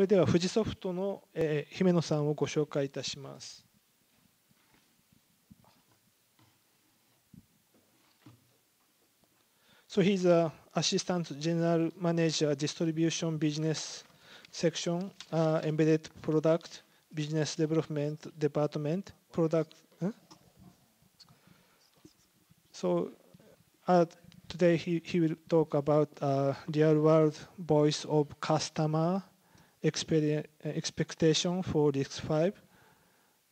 それでは富士ソフトの、えー、姫野さんをご紹介いたします。So he's a assistant general manager distribution business section, uh, embedded product business development department product. Huh? So uh, today he, he will talk about uh, real world voice of customer Eh, expectation for Risk 5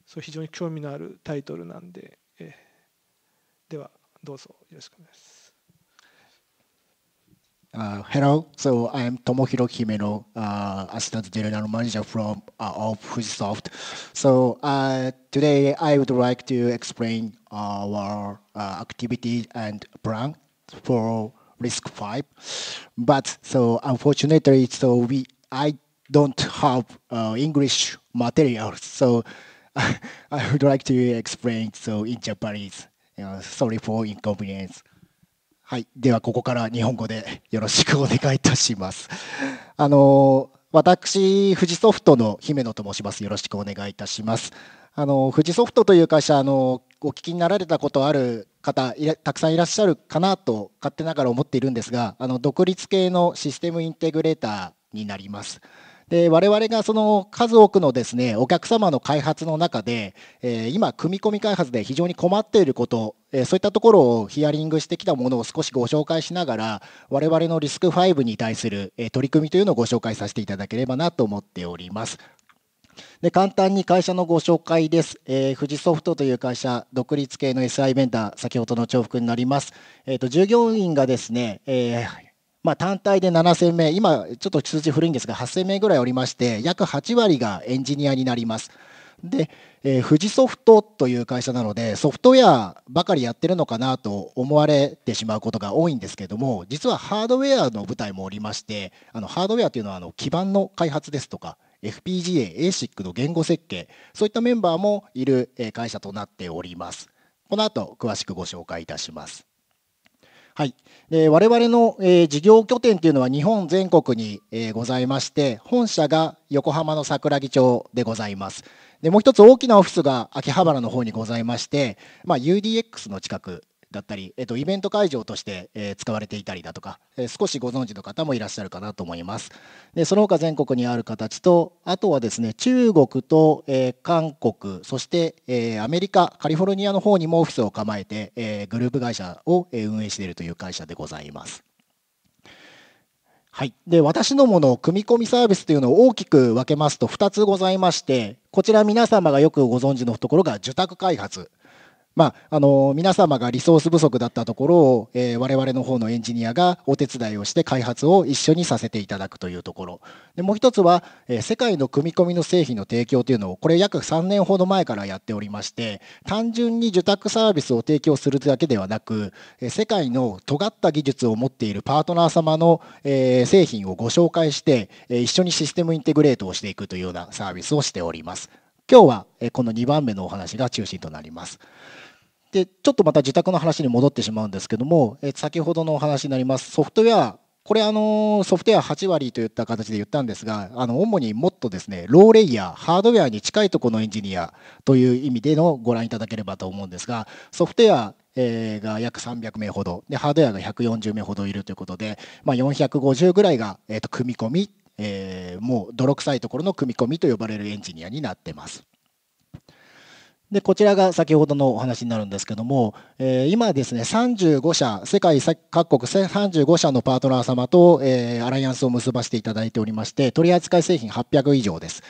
そう非常に興味のあるタイトルなんで、えー、ではどうぞよろしくお願いします。Uh, hello, so I'm Tomohiro Kimeno, uh, Assistant General Manager from uh, of Fujisoft. So uh, today I would like to explain our uh, activity and plan for Risk Five. But so unfortunately, so we I don't have uh, English materials. So I would like to explain so in Japanese. Uh, sorry for inconvenience. はい、ではここから日本語でよろしくお願いいたします。あの私富士ソフトの姫野と申します。よろしくお願いいたします。あの富士ソフトという会社あのお聞きになられたことある方たくさんいらっしゃるかなと勝手ながら思っているんですが、あの独立系のシステムインテグレーターになります。で我々がその数多くのですねお客様の開発の中で、え今組み込み開発で非常に困っていることそういったところをヒアリングしてきたものを少しご紹介しながら我々のリスク5に対する取り組みというのをご紹介させていただければなと思っております。で簡単に会社のご紹介です、えー、富士ソフトという会社、独立系の SI ベンダー、先ほどの重複になります。えーと、と従業員がですね、えーまあ、単体で7000名、今、ちょっと数字古いんですが、8000名ぐらいおりまして、約8割がエンジニアになります。で、えー、富士ソフトという会社なのでソフトウェアばかりやってるのかなと思われてしまうことが多いんですけども実はハードウェアの舞台もおりましてあのハードウェアというのはあの基盤の開発ですとか FPGA、ASIC の言語設計そういったメンバーもいる会社となっております。この後詳しくご紹介いたします。はい、で我々の、えー、事業拠点というのは日本全国に、えー、ございまして本社が横浜の桜木町でございますでもう一つ大きなオフィスが秋葉原の方にございまして、まあ、UDX の近くだったり、えっと、イベント会場として、えー、使われていたりだとか、えー、少しご存知の方もいらっしゃるかなと思います。でその他全国にある形と、あとはですね、中国と、えー、韓国、そして、えアメリカ、カリフォルニアの方にもオフィスを構えて、えグループ会社を、え運営しているという会社でございます。はい、で私どもの組み込みサービスというのを大きく分けますと2つございましてこちら皆様がよくご存知のところが受託開発まあ、あの皆様がリソース不足だったところを、えー、我々の方のエンジニアがお手伝いをして開発を一緒にさせていただくというところでもう一つは、えー、世界の組み込みの製品の提供というのをこれ約3年ほど前からやっておりまして単純に受託サービスを提供するだけではなく、え世界の尖った技術を持っているパートナー様の、えー、製品をご紹介して、え一緒にシステムインテグレートをしていくというようなサービスをしております。今日はこの2番目のお話が中心となります。でちょっとまた自宅の話に戻ってしまうんですけども、え先ほどのお話になりますソフトウェアこれあのソフトウェア8割といった形で言ったんですがあの主にもっとですねローレイヤーハードウェアに近いところのエンジニアという意味でのご覧いただければと思うんですがソフトウェアえが約300名ほどでハードウェアが140名ほどいるということで、まあ、450ぐらいが、えー、と組み込み、えー、もう泥臭いところの組み込みと呼ばれるエンジニアになってます。で、こちらが先ほどのお話になるんですけども、えー、今ですね、35社、世界各国35社のパートナー様と、えー、アライアンスを結ばせていただいておりまして、取扱製品800以上です。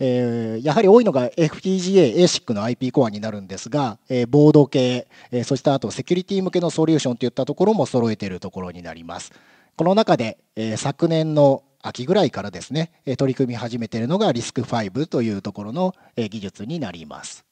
えー、やはり多いのが FPGA、ASIC の IP コアになるんですが、えー、ボード系、えー、そしてあとセキュリティ向けのソリューションといったところも揃えているところになります。この中で、えー、昨年の秋ぐらいからですね、取り組み始めているのがリスク5というところの技術になります。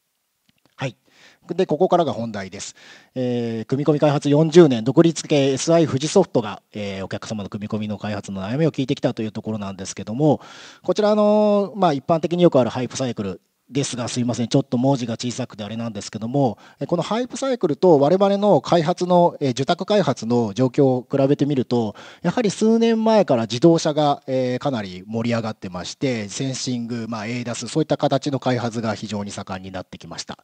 で、ここからが本題です。えー、組み込み開発40年、独立系 SI 富士ソフトが、えー、お客様の組み込みの開発の悩みを聞いてきたというところなんですけども、こちらの、まあ、一般的によくあるハイプサイクル、ですがすいませんちょっと文字が小さくてあれなんですけどもこのハイプサイクルと我々の開発の受託開発の状況を比べてみるとやはり数年前から自動車がかなり盛り上がってましてセンシング、まあ、ADAS そういった形の開発が非常に盛んになってきました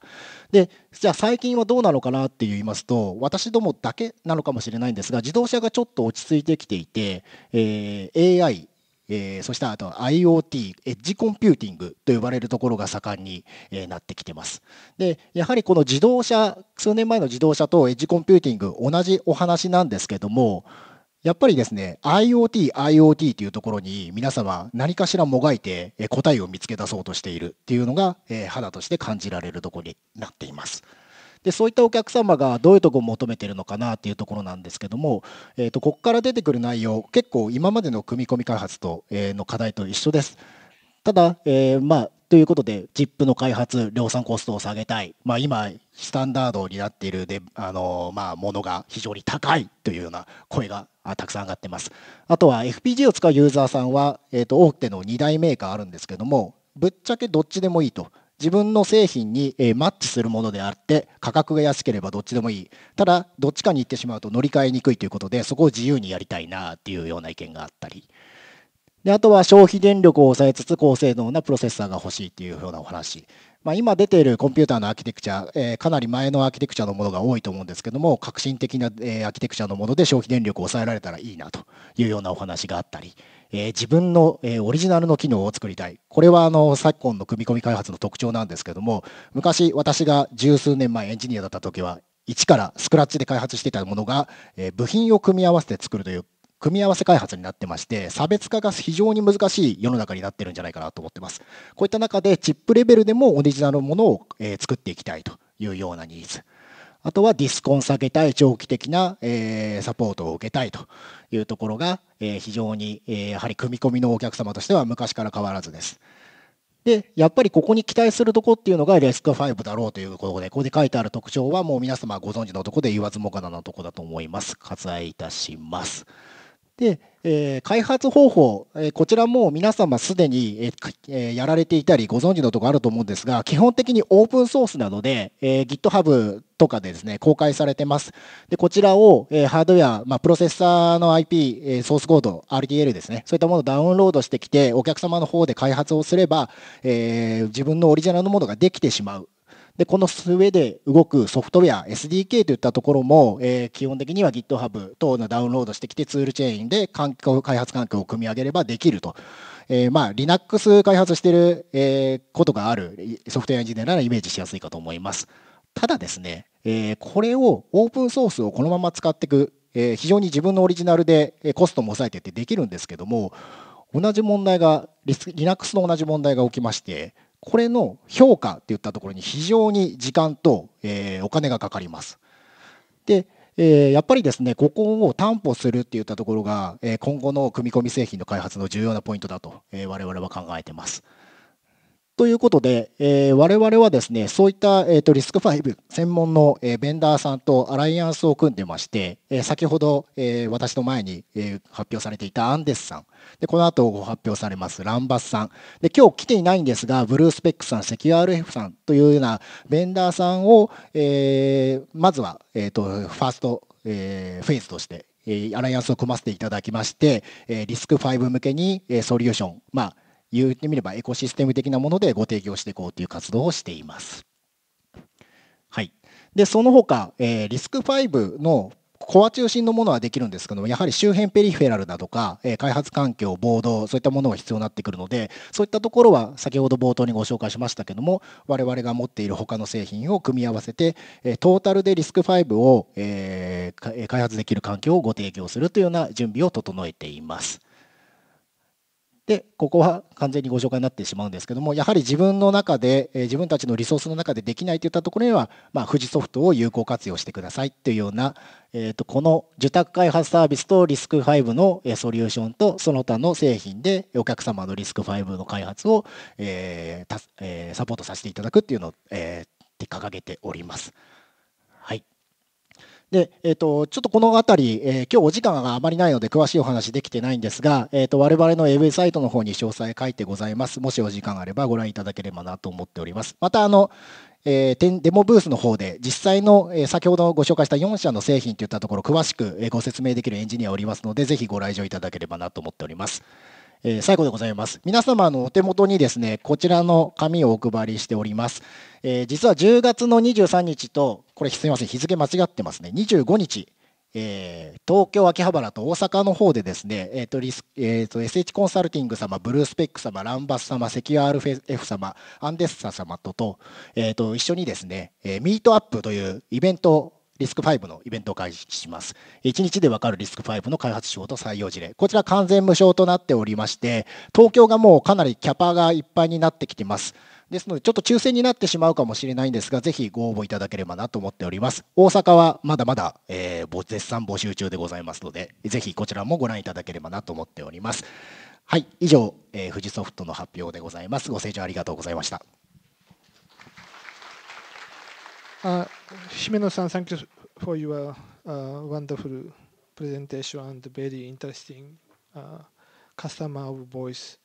でじゃあ最近はどうなのかなって言いますと私どもだけなのかもしれないんですが自動車がちょっと落ち着いてきていて、え AI えー、そしてあと IoT、エッジコンピューティングと呼ばれるところが盛んに、えなってきてます。で、やはりこの自動車、数年前の自動車とエッジコンピューティング、同じお話なんですけども、やっぱりですね、IoT、IoT というところに皆様何かしらもがいて答えを見つけ出そうとしているというのが、え肌として感じられるところになっています。でそういったお客様がどういうとこを求めてるのかなっていうところなんですけども、えー、とここから出てくる内容結構今までの組み込み開発と、えの課題と一緒です。ただ、えー、まあということで ZIP の開発量産コストを下げたい、まあ、今スタンダードになっているであの、まあ、ものが非常に高いというような声がたくさん上がってますあとは f p g を使うユーザーさんは、えー、と大手の2大メーカーあるんですけどもぶっちゃけどっちでもいいと自分の製品に、えマッチするものであって価格が安ければどっちでもいいただどっちかに行ってしまうと乗り換えにくいということでそこを自由にやりたいなっていうような意見があったりであとは消費電力を抑えつつ高性能なプロセッサーが欲しいっていうようなお話、まあ、今出ているコンピューターのアーキテクチャ、えー、かなり前のアーキテクチャのものが多いと思うんですけども革新的な、えー、アーキテクチャのもので消費電力を抑えられたらいいなというようなお話があったりえ自分の、えオリジナルの機能を作りたい。これはあの昨今の組み込み開発の特徴なんですけども、昔私が十数年前エンジニアだった時は、一からスクラッチで開発していたものが、え部品を組み合わせて作るという組み合わせ開発になってまして差別化が非常に難しい世の中になってるんじゃないかなと思ってますこういった中でチップレベルでもオリジナルのものを作っていきたいというようなニーズあとはディスコン下げたい長期的な、えー、サポートを受けたいというところが、えー、非常に、えー、やはり組み込みのお客様としては昔から変わらずです。で、やっぱりここに期待するとこっていうのがレスク5だろうということで、ここで書いてある特徴はもう皆様ご存知のとこで言わずもがなのとこだと思います。割愛いたします。で、えー、開発方法、えー、こちらも皆様すでに、えー、やられていたりご存知のところあると思うんですが、基本的にオープンソースなので、え GitHub とかでですね、公開されてます。で、こちらを、えハードウェア、まあ、プロセッサーの IP、えソースコード、RDL ですね、そういったものをダウンロードしてきて、お客様の方で開発をすれば、え自分のオリジナルのものができてしまうで、この上で動くソフトウェア、SDK といったところも、えー、基本的には GitHub 等のダウンロードしてきてツールチェーンで環境開発環境を組み上げればできると。えー、まあ、Linux 開発してる、えー、ことがあるソフトウェアエンジニアならイメージしやすいかと思います。ただですね、えー、これをオープンソースをこのまま使っていく、えー、非常に自分のオリジナルでコストも抑えてってできるんですけども、同じ問題が、Linux の同じ問題が起きまして、これの評価っていったところに非常に時間と、えー、お金がかかります。で、えー、やっぱりですねここを担保するっていったところが、えー、今後の組み込み製品の開発の重要なポイントだと、え我々は考えてます。ということで、えー、我々はですね、そういった、えー、とリスク5専門の、えー、ベンダーさんとアライアンスを組んでまして、えー、先ほど、えー、私の前に、えー、発表されていたアンデスさん、でこの後ご発表されますランバスさん、で今日来ていないんですが、ブルースペックさん、セキュア RF さんというようなベンダーさんを、えー、まずは、えーと、ファースト、えー、フェーズとして、えー、アライアンスを組ませていただきまして、えー、リスク5向けに、えー、ソリューション、まあ言ってみればエコシステム的なものでご提供していこうという活動をしています。はい、でその他、えー、リスク5のコア中心のものはできるんですけどもやはり周辺ペリフェラルだとか、えー、開発環境ボードそういったものが必要になってくるのでそういったところは先ほど冒頭にご紹介しましたけども我々が持っている他の製品を組み合わせて、えー、トータルでリスク5を、えー、開発できる環境をご提供するというような準備を整えています。でここは完全にご紹介になってしまうんですけどもやはり自分の中で、え自分たちのリソースの中でできないといったところには、まあ、富士ソフトを有効活用してくださいというような、えーと、この受託開発サービスとリスク5の、えソリューションとその他の製品でお客様のリスク5の開発を、えーえー、サポートさせていただくっていうのを、えー、掲げております。で、えっ、ー、と、ちょっとこのあたり、えー、今日お時間があまりないので詳しいお話できてないんですが、えっ、ー、と、我々のウェブサイトの方に詳細書いてございます。もしお時間があればご覧いただければなと思っております。また、あの、えー、デモブースの方で実際の、えー、先ほどご紹介した4社の製品といったところ詳しく、えー、ご説明できるエンジニアおりますのでぜひご来場いただければなと思っております。えー、最後でございます。皆様のお手元にですね、こちらの紙をお配りしております。えー、実は10月の23日と、これすみません、日付間違ってますね、25日、えー、東京、秋葉原と大阪の方でですね、えーとリスえーと、SH コンサルティング様、ブルースペック様、ランバス様、セキュア RF 様、アンデッサ様とと,、えーと、と一緒にですね、えー、ミートアップというイベントリスク5のイベントを開始します。1日でわかるリスク5の開発手法と採用事例。こちら完全無償となっておりまして、東京がもうかなりキャパがいっぱいになってきてます。ですので、ちょっと抽選になってしまうかもしれないんですが、ぜひご応募いただければなと思っております。大阪はまだまだ、えー、絶賛募集中でございますので、ぜひこちらもご覧いただければなと思っております。はい、以上、えー、富士ソフトの発表でございます。ご清聴ありがとうございました。Uh, Shimeno-san, thank you for your uh, wonderful presentation and very interesting uh, customer voice.